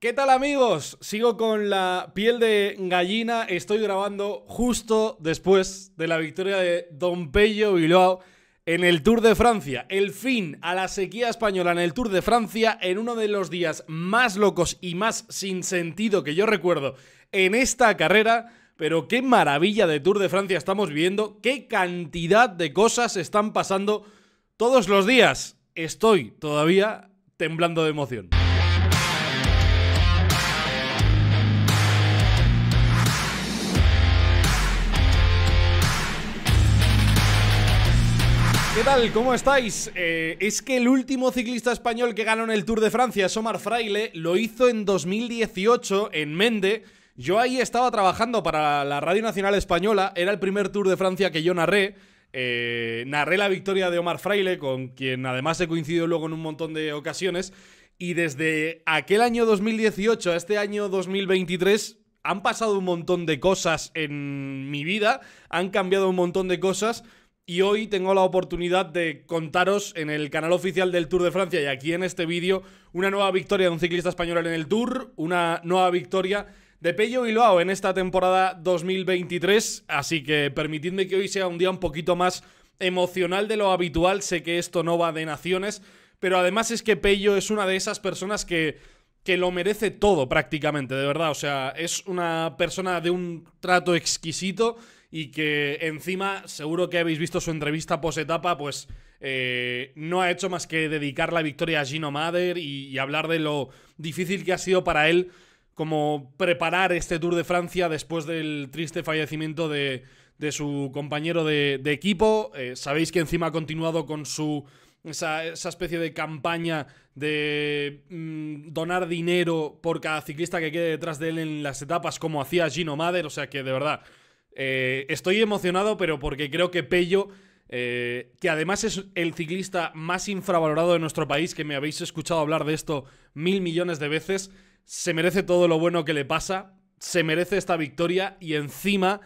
¿Qué tal amigos? Sigo con la piel de gallina. Estoy grabando justo después de la victoria de Don Pello Bilbao en el Tour de Francia. El fin a la sequía española en el Tour de Francia en uno de los días más locos y más sin sentido que yo recuerdo en esta carrera. Pero qué maravilla de Tour de Francia estamos viendo. Qué cantidad de cosas están pasando todos los días. Estoy todavía temblando de emoción. ¿Qué tal? ¿Cómo estáis? Eh, es que el último ciclista español que ganó en el Tour de Francia, es Omar Fraile, lo hizo en 2018 en Mende. Yo ahí estaba trabajando para la Radio Nacional Española, era el primer Tour de Francia que yo narré. Eh, narré la victoria de Omar Fraile, con quien además he coincidido luego en un montón de ocasiones. Y desde aquel año 2018 a este año 2023 han pasado un montón de cosas en mi vida, han cambiado un montón de cosas. Y hoy tengo la oportunidad de contaros en el canal oficial del Tour de Francia y aquí en este vídeo una nueva victoria de un ciclista español en el Tour, una nueva victoria de Pello Bilbao en esta temporada 2023. Así que permitidme que hoy sea un día un poquito más emocional de lo habitual. Sé que esto no va de naciones, pero además es que Pello es una de esas personas que que lo merece todo prácticamente, de verdad. O sea, es una persona de un trato exquisito y que encima, seguro que habéis visto su entrevista post-etapa, pues eh, no ha hecho más que dedicar la victoria a Gino Mader y, hablar de lo difícil que ha sido para él como preparar este Tour de Francia después del triste fallecimiento de, su compañero de, equipo. Eh, sabéis que encima ha continuado con su esa, especie de campaña de mm, donar dinero por cada ciclista que quede detrás de él en las etapas, como hacía Gino Mader. O sea que de verdad, eh, estoy emocionado, pero porque creo que Pello, eh, que además es el ciclista más infravalorado de nuestro país, que me habéis escuchado hablar de esto mil millones de veces, se merece todo lo bueno que le pasa, se merece esta victoria y encima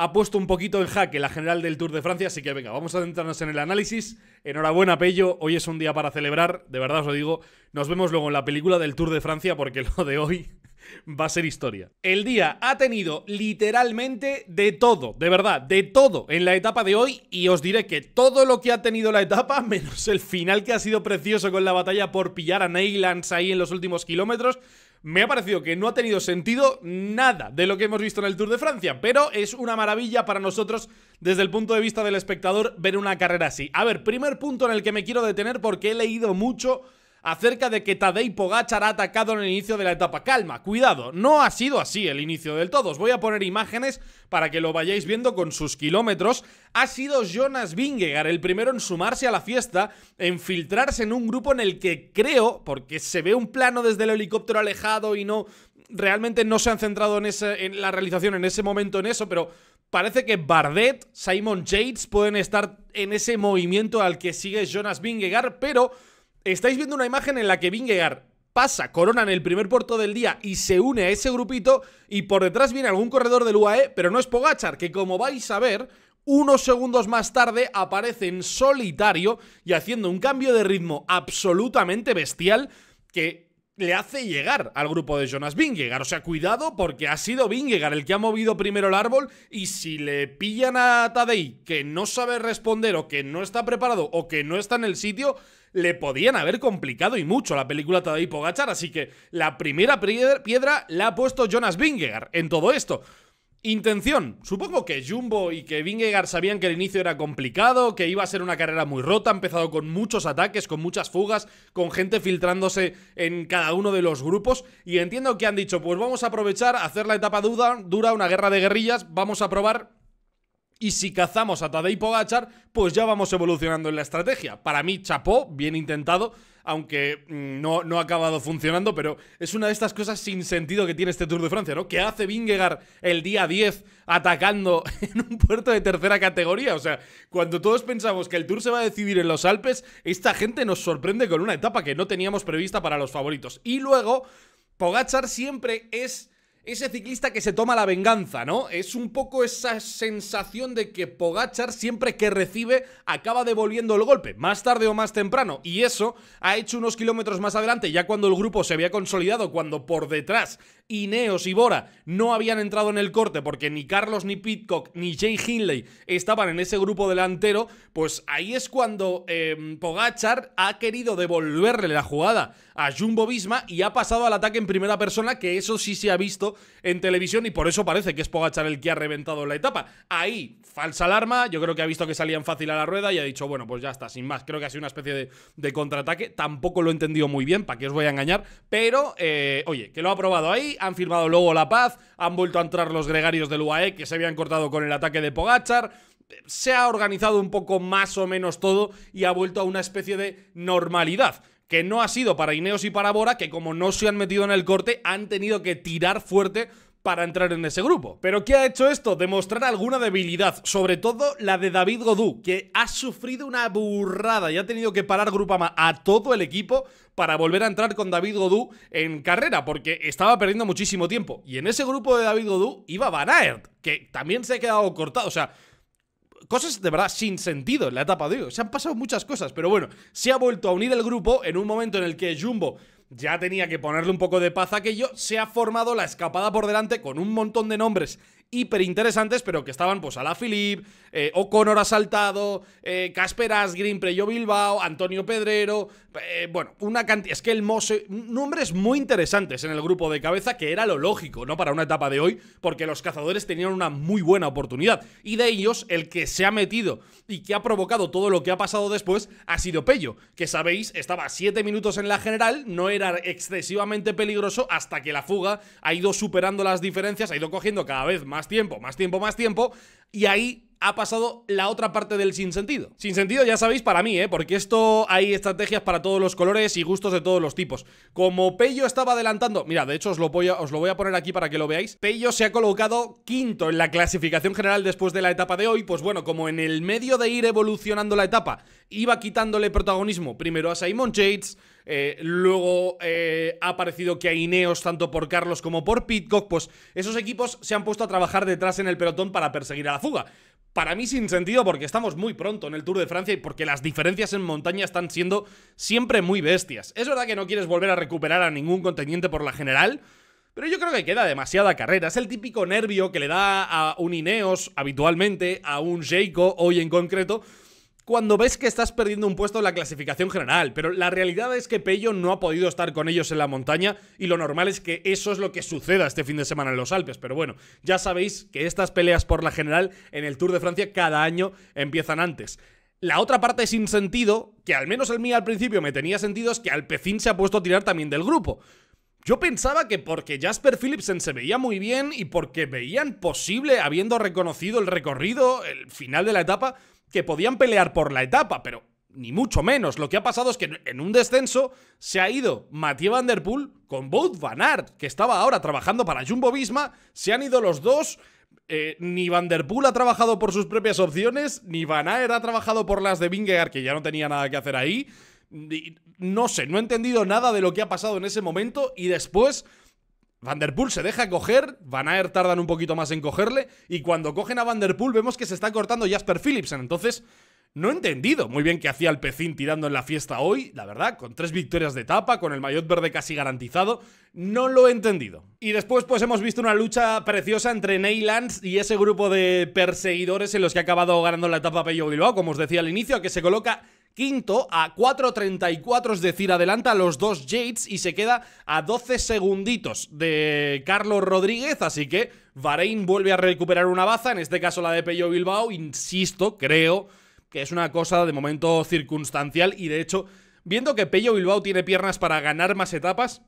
ha puesto un poquito en jaque la general del Tour de Francia, así que venga, vamos a centrarnos en el análisis. Enhorabuena, Pello, hoy es un día para celebrar, de verdad os lo digo. Nos vemos luego en la película del Tour de Francia porque lo de hoy va a ser historia. El día ha tenido literalmente de todo, de verdad, de todo en la etapa de hoy y os diré que todo lo que ha tenido la etapa, menos el final que ha sido precioso con la batalla por pillar a Neylands ahí en los últimos kilómetros, me ha parecido que no ha tenido sentido nada de lo que hemos visto en el Tour de Francia, pero es una maravilla para nosotros desde el punto de vista del espectador ver una carrera así. A ver, primer punto en el que me quiero detener porque he leído mucho acerca de que Tadej Pogacar ha atacado en el inicio de la etapa. Calma, cuidado, no ha sido así el inicio del todo. Os voy a poner imágenes para que lo vayáis viendo con sus kilómetros. Ha sido Jonas Vingegaard el primero en sumarse a la fiesta, en filtrarse en un grupo en el que creo, porque se ve un plano desde el helicóptero alejado y no realmente no se han centrado en, ese, en la realización en ese momento en eso, pero parece que Bardet, Simon Yates pueden estar en ese movimiento al que sigue Jonas Vingegaard, pero estáis viendo una imagen en la que Vingegaard pasa, corona en el primer puerto del día y se une a ese grupito y por detrás viene algún corredor del UAE, pero no es Pogachar, que como vais a ver, unos segundos más tarde aparece en solitario y haciendo un cambio de ritmo absolutamente bestial que le hace llegar al grupo de Jonas Vingegaard. O sea, cuidado porque ha sido Vingegaard el que ha movido primero el árbol y si le pillan a Tadei que no sabe responder o que no está preparado o que no está en el sitio, le podían haber complicado y mucho la película Tadei Pogachar. Así que la primera piedra la ha puesto Jonas Vingegaard en todo esto. Intención. Supongo que Jumbo y que Vingegaard sabían que el inicio era complicado, que iba a ser una carrera muy rota, empezado con muchos ataques, con muchas fugas, con gente filtrándose en cada uno de los grupos. Y entiendo que han dicho, pues vamos a aprovechar, hacer la etapa dura, dura una guerra de guerrillas, vamos a probar. Y si cazamos a Tadej Pogachar, pues ya vamos evolucionando en la estrategia. Para mí, chapó, bien intentado aunque mm, no, no ha acabado funcionando, pero es una de estas cosas sin sentido que tiene este Tour de Francia, ¿no? Que hace Vingegaard el día 10 atacando en un puerto de tercera categoría. O sea, cuando todos pensamos que el Tour se va a decidir en los Alpes, esta gente nos sorprende con una etapa que no teníamos prevista para los favoritos. Y luego, Pogachar siempre es ese ciclista que se toma la venganza, ¿no? Es un poco esa sensación de que Pogachar siempre que recibe acaba devolviendo el golpe, más tarde o más temprano. Y eso ha hecho unos kilómetros más adelante, ya cuando el grupo se había consolidado, cuando por detrás Ineos y Bora no habían entrado en el corte porque ni Carlos, ni Pitcock, ni Jay Hindley estaban en ese grupo delantero, pues ahí es cuando em, Pogachar ha querido devolverle la jugada a Jumbo Visma y ha pasado al ataque en primera persona, que eso sí se ha visto en televisión y por eso parece que es Pogachar el que ha reventado la etapa. Ahí, falsa alarma, yo creo que ha visto que salían fácil a la rueda y ha dicho, bueno, pues ya está, sin más. Creo que ha sido una especie de, contraataque, tampoco lo he entendido muy bien, para qué os voy a engañar, pero eh, oye, que lo ha probado ahí, han firmado luego la paz, han vuelto a entrar los gregarios del UAE que se habían cortado con el ataque de Pogachar, se ha organizado un poco más o menos todo y ha vuelto a una especie de normalidad que no ha sido para Ineos y para Bora, que como no se han metido en el corte, han tenido que tirar fuerte para entrar en ese grupo. Pero ¿qué ha hecho esto? Demostrar alguna debilidad, sobre todo la de David Godú, que ha sufrido una burrada y ha tenido que parar Grupama a todo el equipo para volver a entrar con David Godú en carrera, porque estaba perdiendo muchísimo tiempo. Y en ese grupo de David Godú iba Banaert. que también se ha quedado cortado, o sea... Cosas de verdad sin sentido en la etapa de hoy. Se han pasado muchas cosas, pero bueno, se ha vuelto a unir el grupo en un momento en el que Jumbo ya tenía que ponerle un poco de paz a aquello, se ha formado la escapada por delante con un montón de nombres hiper interesantes, pero que estaban pues Alaphilippe, eh, O'Connor asaltado, eh, Casper Asgrim, Preyo Bilbao, Antonio Pedrero, eh, bueno, una cantidad, es que el Mose, nombres muy interesantes en el grupo de cabeza, que era lo lógico, ¿no? Para una etapa de hoy, porque los cazadores tenían una muy buena oportunidad, y de ellos el que se ha metido y que ha provocado todo lo que ha pasado después ha sido Pello, que sabéis, estaba 7 minutos en la general, no era excesivamente peligroso hasta que la fuga ha ido superando las diferencias, ha ido cogiendo cada vez más más tiempo, más tiempo, más tiempo, y ahí ha pasado la otra parte del sinsentido. Sin sentido, ya sabéis, para mí, ¿eh? porque esto hay estrategias para todos los colores y gustos de todos los tipos. Como Pello estaba adelantando, mira, de hecho os lo, voy a, os lo voy a poner aquí para que lo veáis, Pello se ha colocado quinto en la clasificación general después de la etapa de hoy, pues bueno, como en el medio de ir evolucionando la etapa, iba quitándole protagonismo primero a Simon Yates, eh, luego eh, ha parecido que hay Ineos, tanto por Carlos como por Pitcock, pues esos equipos se han puesto a trabajar detrás en el pelotón para perseguir a la fuga. Para mí sin sentido porque estamos muy pronto en el Tour de Francia y porque las diferencias en montaña están siendo siempre muy bestias. Es verdad que no quieres volver a recuperar a ningún contendiente por la general, pero yo creo que queda demasiada carrera. Es el típico nervio que le da a un Ineos habitualmente, a un Jayco hoy en concreto, cuando ves que estás perdiendo un puesto en la clasificación general, pero la realidad es que Pello no ha podido estar con ellos en la montaña y lo normal es que eso es lo que suceda este fin de semana en los Alpes, pero bueno, ya sabéis que estas peleas por la general en el Tour de Francia cada año empiezan antes. La otra parte sin sentido, que al menos el mío al principio me tenía sentido, es que Alpecin se ha puesto a tirar también del grupo. Yo pensaba que porque Jasper Philipsen se veía muy bien y porque veían posible, habiendo reconocido el recorrido, el final de la etapa, que podían pelear por la etapa, pero ni mucho menos. Lo que ha pasado es que en un descenso se ha ido Mathieu Van Der Poel con Wout Van Aert, que estaba ahora trabajando para Jumbo Visma. Se han ido los dos. Eh, ni Van Der Poel ha trabajado por sus propias opciones, ni Van Aert ha trabajado por las de Vingegaard, que ya no tenía nada que hacer ahí. no sé, no he entendido nada de lo que ha pasado en ese momento y después Vanderpool se deja coger, Van Aert tardan un poquito más en cogerle y cuando cogen a Vanderpool vemos que se está cortando Jasper Philipsen, entonces no he entendido muy bien qué hacía el Pecín tirando en la fiesta hoy, la verdad, con tres victorias de etapa, con el maillot verde casi garantizado, no lo he entendido. Y después pues hemos visto una lucha preciosa entre Neylands y ese grupo de perseguidores en los que ha acabado ganando la etapa Pello Bilbao, como os decía al inicio, que se coloca quinto a 4.34, es decir, adelanta a los dos Yates y se queda a 12 segunditos de Carlos Rodríguez, así que Bahrein vuelve a recuperar una baza, en este caso la de Pello Bilbao, insisto, creo que es una cosa de momento circunstancial y de hecho, viendo que Pello Bilbao tiene piernas para ganar más etapas,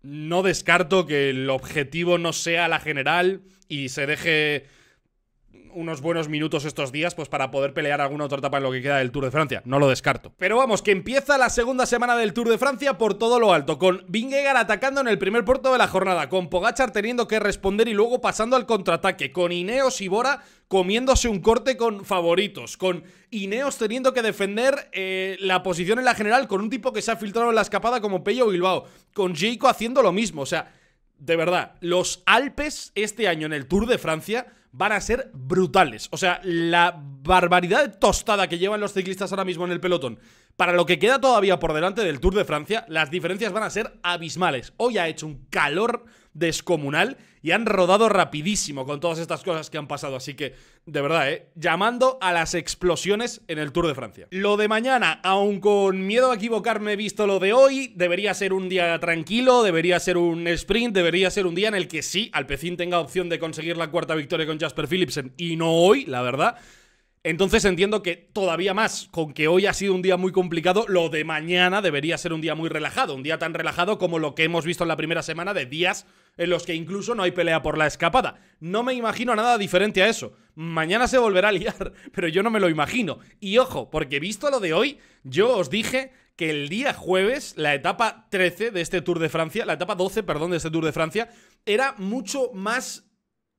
no descarto que el objetivo no sea la general y se deje unos buenos minutos estos días, pues para poder pelear alguna otra etapa en lo que queda del Tour de Francia. No lo descarto. Pero vamos, que empieza la segunda semana del Tour de Francia por todo lo alto, con Vingegaard atacando en el primer puerto de la jornada, con Pogachar teniendo que responder y luego pasando al contraataque, con Ineos y Bora comiéndose un corte con favoritos, con Ineos teniendo que defender eh, la posición en la general con un tipo que se ha filtrado en la escapada como Pello Bilbao, con Jaco haciendo lo mismo, o sea, de verdad, los Alpes este año en el Tour de Francia van a ser brutales. O sea, la barbaridad tostada que llevan los ciclistas ahora mismo en el pelotón para lo que queda todavía por delante del Tour de Francia, las diferencias van a ser abismales. Hoy ha hecho un calor descomunal y han rodado rapidísimo con todas estas cosas que han pasado. Así que, de verdad, ¿eh? llamando a las explosiones en el Tour de Francia. Lo de mañana, aun con miedo a equivocarme visto lo de hoy, debería ser un día tranquilo, debería ser un sprint, debería ser un día en el que sí, Alpecín tenga opción de conseguir la cuarta victoria con Jasper Philipsen y no hoy, la verdad. Entonces entiendo que todavía más, con que hoy ha sido un día muy complicado, lo de mañana debería ser un día muy relajado, un día tan relajado como lo que hemos visto en la primera semana de días en los que incluso no hay pelea por la escapada. No me imagino nada diferente a eso. Mañana se volverá a liar, pero yo no me lo imagino. Y ojo, porque visto lo de hoy, yo os dije que el día jueves, la etapa 13 de este Tour de Francia, la etapa 12, perdón, de este Tour de Francia, era mucho más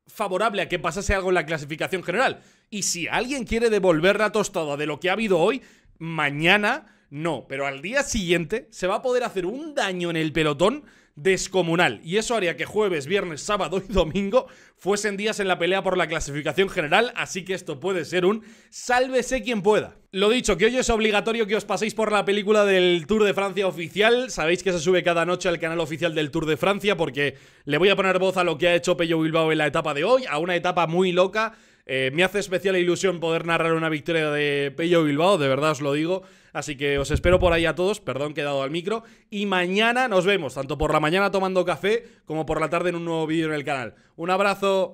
favorable a que pasase algo en la clasificación general. Y si alguien quiere devolver la tostada de lo que ha habido hoy, mañana no, pero al día siguiente se va a poder hacer un daño en el pelotón descomunal. Y eso haría que jueves, viernes, sábado y domingo fuesen días en la pelea por la clasificación general, así que esto puede ser un sálvese quien pueda. Lo dicho, que hoy es obligatorio que os paséis por la película del Tour de Francia oficial. Sabéis que se sube cada noche al canal oficial del Tour de Francia porque le voy a poner voz a lo que ha hecho Peyo Bilbao en la etapa de hoy, a una etapa muy loca eh, me hace especial ilusión poder narrar una victoria de Pello Bilbao, de verdad os lo digo. Así que os espero por ahí a todos, perdón que he dado al micro. Y mañana nos vemos, tanto por la mañana tomando café como por la tarde en un nuevo vídeo en el canal. Un abrazo.